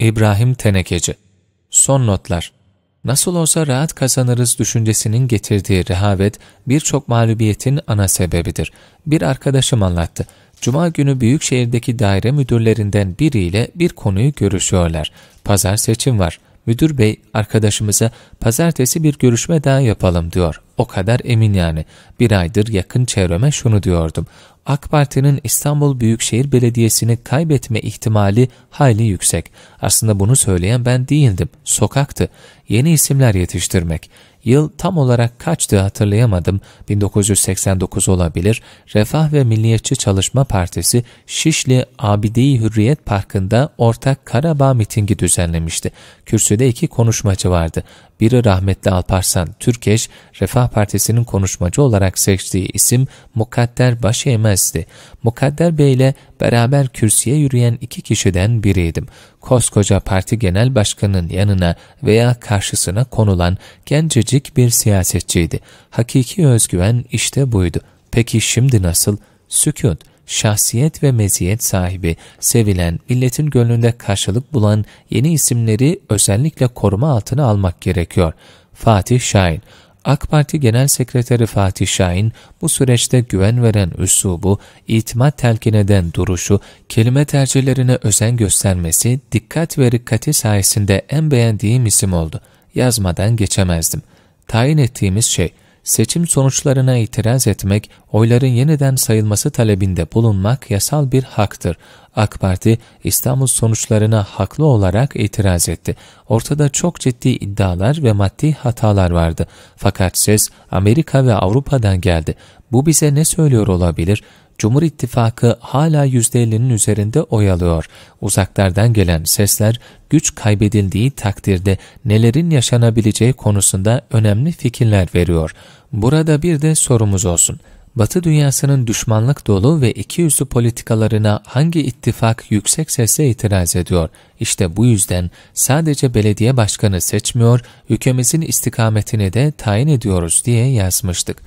İbrahim Tenekeci Son Notlar Nasıl olsa rahat kazanırız düşüncesinin getirdiği rehavet birçok mağlubiyetin ana sebebidir. Bir arkadaşım anlattı. Cuma günü büyükşehirdeki daire müdürlerinden biriyle bir konuyu görüşüyorlar. Pazar seçim var. Müdür bey arkadaşımıza pazartesi bir görüşme daha yapalım diyor. O kadar emin yani. Bir aydır yakın çevreme şunu diyordum. AK Parti'nin İstanbul Büyükşehir Belediyesi'ni kaybetme ihtimali hayli yüksek. Aslında bunu söyleyen ben değildim, sokaktı. Yeni isimler yetiştirmek. Yıl tam olarak kaçtı hatırlayamadım. 1989 olabilir. Refah ve Milliyetçi Çalışma Partisi Şişli Abide-i Hürriyet Parkı'nda ortak Karabağ mitingi düzenlemişti. Kürsüde iki konuşmacı vardı. Biri rahmetli Alparslan Türkeş, Refah Partisi'nin konuşmacı olarak seçtiği isim Mukadder Başeğmen görünmezdi. Mukadder Bey ile beraber kürsüye yürüyen iki kişiden biriydim. Koskoca parti genel başkanının yanına veya karşısına konulan gencecik bir siyasetçiydi. Hakiki özgüven işte buydu. Peki şimdi nasıl? Sükut, şahsiyet ve meziyet sahibi, sevilen, milletin gönlünde karşılık bulan yeni isimleri özellikle koruma altına almak gerekiyor. Fatih Şahin, AK Parti Genel Sekreteri Fatih Şahin bu süreçte güven veren üslubu, itimat telkin eden duruşu, kelime tercihlerine özen göstermesi, dikkat ve rikkati sayesinde en beğendiğim isim oldu. Yazmadan geçemezdim. Tayin ettiğimiz şey, seçim sonuçlarına itiraz etmek, oyların yeniden sayılması talebinde bulunmak yasal bir haktır. AK Parti İstanbul sonuçlarına haklı olarak itiraz etti. Ortada çok ciddi iddialar ve maddi hatalar vardı. Fakat ses Amerika ve Avrupa'dan geldi. Bu bize ne söylüyor olabilir? Cumhur İttifakı hala %50'nin üzerinde oy alıyor. Uzaklardan gelen sesler güç kaybedildiği takdirde nelerin yaşanabileceği konusunda önemli fikirler veriyor. Burada bir de sorumuz olsun. Batı dünyasının düşmanlık dolu ve ikiyüzlü politikalarına hangi ittifak yüksek sesle itiraz ediyor? İşte bu yüzden sadece belediye başkanı seçmiyor, ülkemizin istikametini de tayin ediyoruz diye yazmıştık.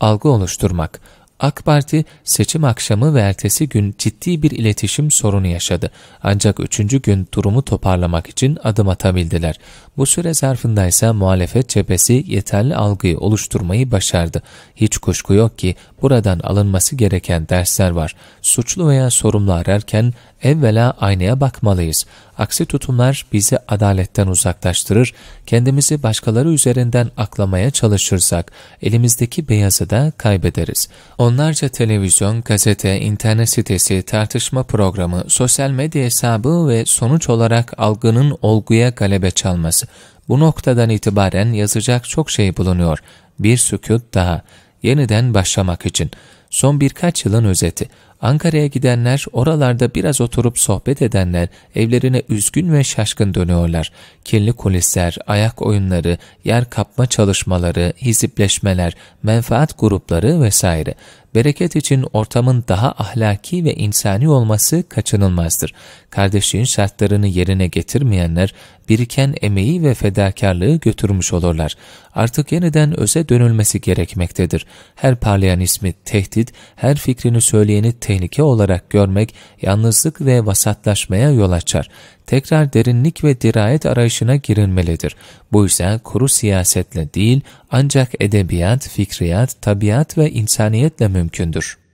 Algı oluşturmak AK Parti seçim akşamı ve ertesi gün ciddi bir iletişim sorunu yaşadı. Ancak üçüncü gün durumu toparlamak için adım atabildiler. Bu süre zarfında ise muhalefet cephesi yeterli algıyı oluşturmayı başardı. Hiç kuşku yok ki buradan alınması gereken dersler var. Suçlu veya sorumlu ararken evvela aynaya bakmalıyız. Aksi tutumlar bizi adaletten uzaklaştırır, kendimizi başkaları üzerinden aklamaya çalışırsak elimizdeki beyazı da kaybederiz. Onlarca televizyon, gazete, internet sitesi, tartışma programı, sosyal medya hesabı ve sonuç olarak algının olguya galebe çalması. Bu noktadan itibaren yazacak çok şey bulunuyor. Bir sükut daha. Yeniden başlamak için. Son birkaç yılın özeti. Ankara'ya gidenler, oralarda biraz oturup sohbet edenler evlerine üzgün ve şaşkın dönüyorlar. Kirli kulisler, ayak oyunları, yer kapma çalışmaları, hizipleşmeler, menfaat grupları vesaire. Bereket için ortamın daha ahlaki ve insani olması kaçınılmazdır. Kardeşliğin şartlarını yerine getirmeyenler, biriken emeği ve fedakarlığı götürmüş olurlar. Artık yeniden öze dönülmesi gerekmektedir. Her parlayan ismi tehdit, her fikrini söyleyeni tehdit, tehlike olarak görmek yalnızlık ve vasatlaşmaya yol açar. Tekrar derinlik ve dirayet arayışına girilmelidir. Bu ise kuru siyasetle değil ancak edebiyat, fikriyat, tabiat ve insaniyetle mümkündür.